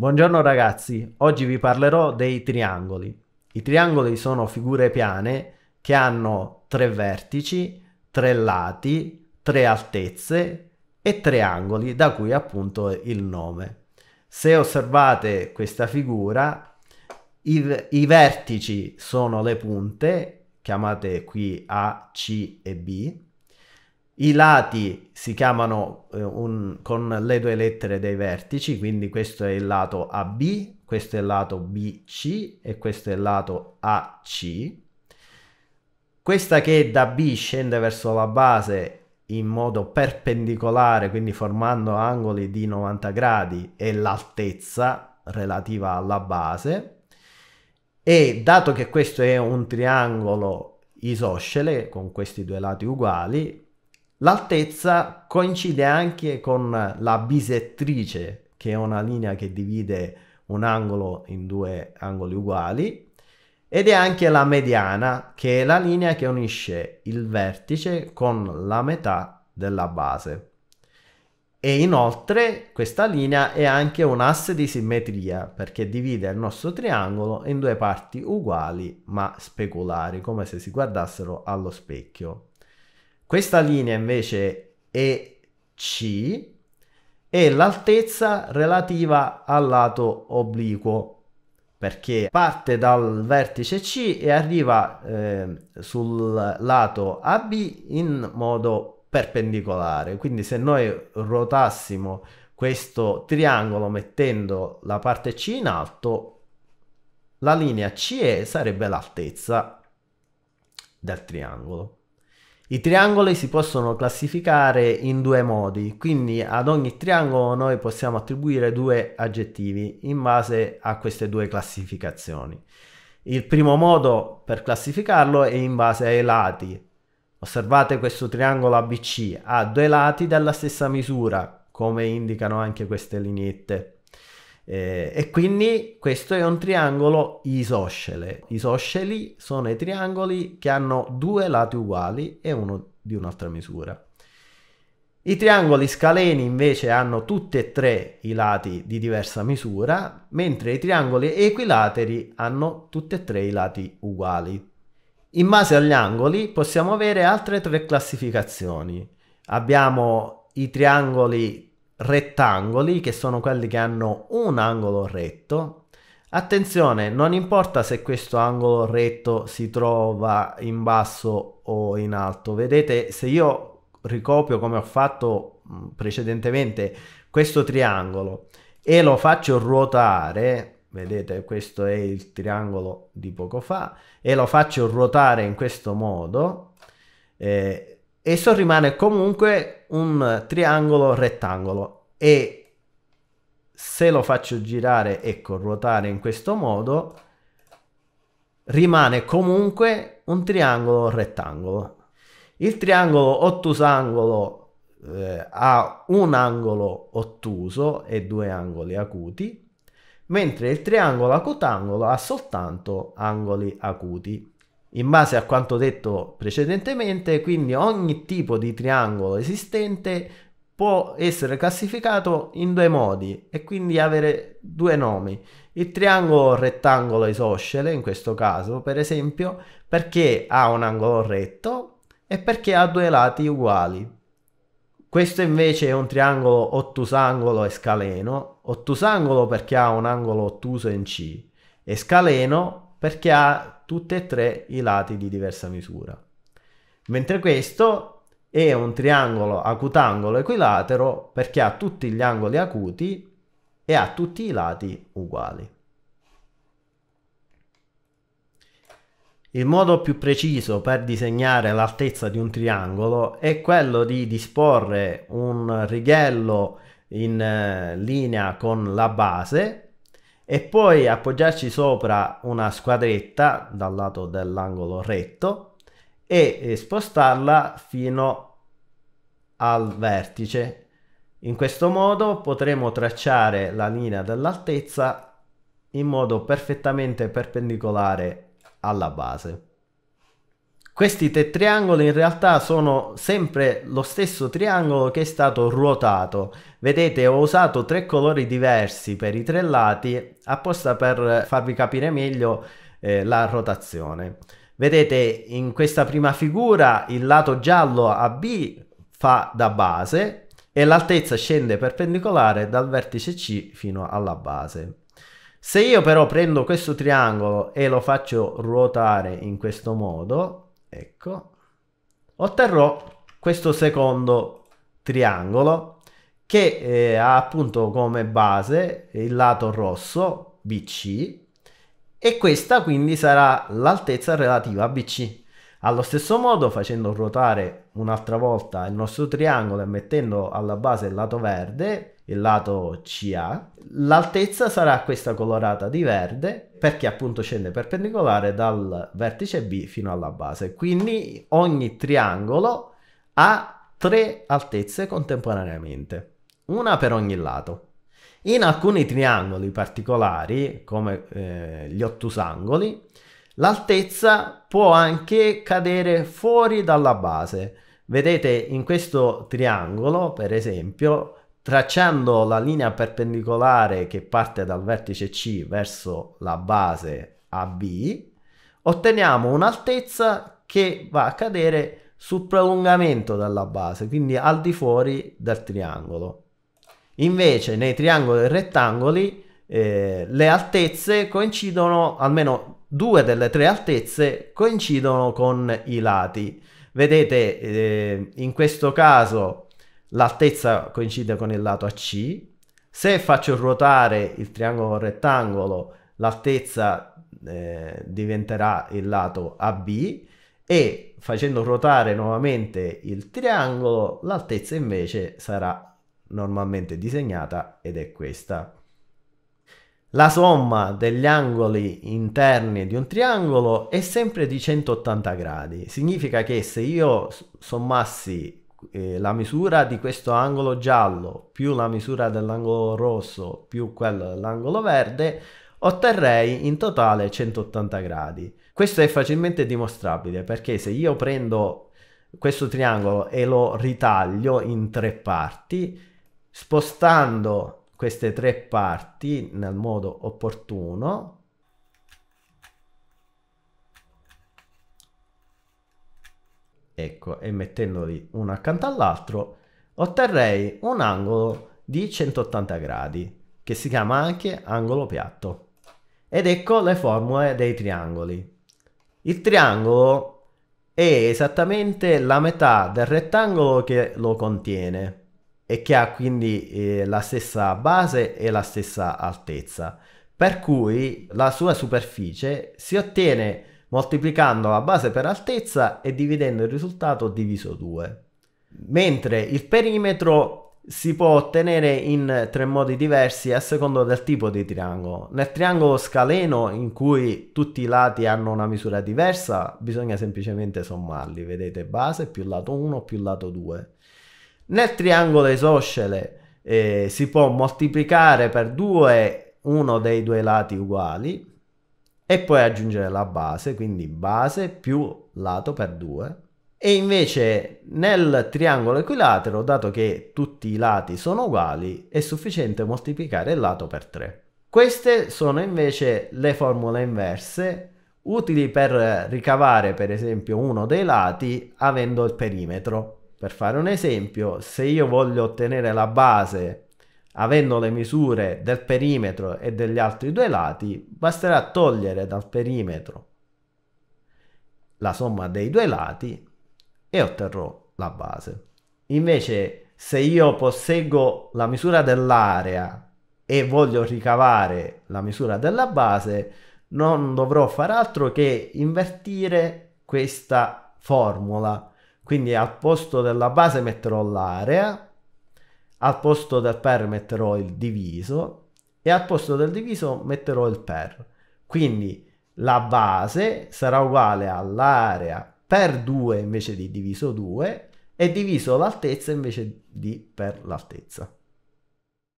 Buongiorno ragazzi, oggi vi parlerò dei triangoli. I triangoli sono figure piane che hanno tre vertici, tre lati, tre altezze e tre angoli, da cui appunto il nome. Se osservate questa figura, i, i vertici sono le punte, chiamate qui A, C e B, i lati si chiamano eh, un, con le due lettere dei vertici, quindi questo è il lato AB, questo è il lato BC e questo è il lato AC. Questa che da B scende verso la base in modo perpendicolare, quindi formando angoli di 90 gradi, è l'altezza relativa alla base. E dato che questo è un triangolo isoscele con questi due lati uguali, L'altezza coincide anche con la bisettrice, che è una linea che divide un angolo in due angoli uguali, ed è anche la mediana, che è la linea che unisce il vertice con la metà della base. E inoltre questa linea è anche un asse di simmetria perché divide il nostro triangolo in due parti uguali ma speculari, come se si guardassero allo specchio. Questa linea invece è C e l'altezza relativa al lato obliquo perché parte dal vertice C e arriva eh, sul lato AB in modo perpendicolare. Quindi se noi rotassimo questo triangolo mettendo la parte C in alto, la linea CE sarebbe l'altezza del triangolo. I triangoli si possono classificare in due modi, quindi ad ogni triangolo noi possiamo attribuire due aggettivi in base a queste due classificazioni. Il primo modo per classificarlo è in base ai lati. Osservate questo triangolo ABC, ha due lati della stessa misura, come indicano anche queste lineette. Eh, e quindi questo è un triangolo isoscele. Isosceli sono i triangoli che hanno due lati uguali e uno di un'altra misura. I triangoli scaleni invece hanno tutti e tre i lati di diversa misura, mentre i triangoli equilateri hanno tutti e tre i lati uguali. In base agli angoli possiamo avere altre tre classificazioni. Abbiamo i triangoli rettangoli che sono quelli che hanno un angolo retto. Attenzione, non importa se questo angolo retto si trova in basso o in alto. Vedete, se io ricopio come ho fatto mm, precedentemente questo triangolo e lo faccio ruotare, vedete questo è il triangolo di poco fa, e lo faccio ruotare in questo modo, eh, esso rimane comunque un triangolo rettangolo e se lo faccio girare, ecco, ruotare in questo modo, rimane comunque un triangolo rettangolo. Il triangolo ottusangolo eh, ha un angolo ottuso e due angoli acuti, mentre il triangolo acutangolo ha soltanto angoli acuti in base a quanto detto precedentemente, quindi ogni tipo di triangolo esistente può essere classificato in due modi e quindi avere due nomi. Il triangolo rettangolo isoscele, in questo caso, per esempio, perché ha un angolo retto e perché ha due lati uguali. Questo invece è un triangolo ottusangolo e scaleno, ottusangolo perché ha un angolo ottuso in C e scaleno perché ha tutti e tre i lati di diversa misura. Mentre questo è un triangolo acutangolo equilatero perché ha tutti gli angoli acuti e ha tutti i lati uguali. Il modo più preciso per disegnare l'altezza di un triangolo è quello di disporre un righello in eh, linea con la base e poi appoggiarci sopra una squadretta dal lato dell'angolo retto e spostarla fino al vertice. In questo modo potremo tracciare la linea dell'altezza in modo perfettamente perpendicolare alla base. Questi tre triangoli in realtà sono sempre lo stesso triangolo che è stato ruotato. Vedete ho usato tre colori diversi per i tre lati apposta per farvi capire meglio eh, la rotazione. Vedete in questa prima figura il lato giallo a B fa da base e l'altezza scende perpendicolare dal vertice C fino alla base. Se io però prendo questo triangolo e lo faccio ruotare in questo modo, ecco, otterrò questo secondo triangolo che eh, ha appunto come base il lato rosso BC e questa quindi sarà l'altezza relativa a BC. Allo stesso modo facendo ruotare un'altra volta il nostro triangolo e mettendo alla base il lato verde il lato CA. L'altezza sarà questa colorata di verde perché appunto scende perpendicolare dal vertice B fino alla base. Quindi ogni triangolo ha tre altezze contemporaneamente, una per ogni lato. In alcuni triangoli particolari, come eh, gli ottusangoli, l'altezza può anche cadere fuori dalla base. Vedete in questo triangolo, per esempio, tracciando la linea perpendicolare che parte dal vertice C verso la base AB, otteniamo un'altezza che va a cadere sul prolungamento della base, quindi al di fuori del triangolo. Invece nei triangoli e rettangoli eh, le altezze coincidono, almeno due delle tre altezze coincidono con i lati. Vedete eh, in questo caso l'altezza coincide con il lato AC, se faccio ruotare il triangolo rettangolo l'altezza eh, diventerà il lato AB e facendo ruotare nuovamente il triangolo l'altezza invece sarà normalmente disegnata ed è questa. La somma degli angoli interni di un triangolo è sempre di 180 gradi, significa che se io sommassi eh, la misura di questo angolo giallo più la misura dell'angolo rosso più quello dell'angolo verde, otterrei in totale 180 gradi. Questo è facilmente dimostrabile perché se io prendo questo triangolo e lo ritaglio in tre parti, spostando queste tre parti nel modo opportuno, ecco, e mettendoli uno accanto all'altro, otterrei un angolo di 180 gradi, che si chiama anche angolo piatto. Ed ecco le formule dei triangoli. Il triangolo è esattamente la metà del rettangolo che lo contiene e che ha quindi eh, la stessa base e la stessa altezza, per cui la sua superficie si ottiene moltiplicando la base per altezza e dividendo il risultato diviso 2. Mentre il perimetro si può ottenere in tre modi diversi a seconda del tipo di triangolo. Nel triangolo scaleno, in cui tutti i lati hanno una misura diversa, bisogna semplicemente sommarli. Vedete base più lato 1 più lato 2. Nel triangolo isoscele eh, si può moltiplicare per 2 uno dei due lati uguali e poi aggiungere la base, quindi base più lato per 2. E invece nel triangolo equilatero, dato che tutti i lati sono uguali, è sufficiente moltiplicare il lato per 3. Queste sono invece le formule inverse utili per ricavare per esempio uno dei lati avendo il perimetro. Per fare un esempio, se io voglio ottenere la base avendo le misure del perimetro e degli altri due lati, basterà togliere dal perimetro la somma dei due lati e otterrò la base. Invece se io posseggo la misura dell'area e voglio ricavare la misura della base, non dovrò far altro che invertire questa formula. Quindi al posto della base metterò l'area al posto del per metterò il diviso e al posto del diviso metterò il per. Quindi la base sarà uguale all'area per 2 invece di diviso 2 e diviso l'altezza invece di per l'altezza.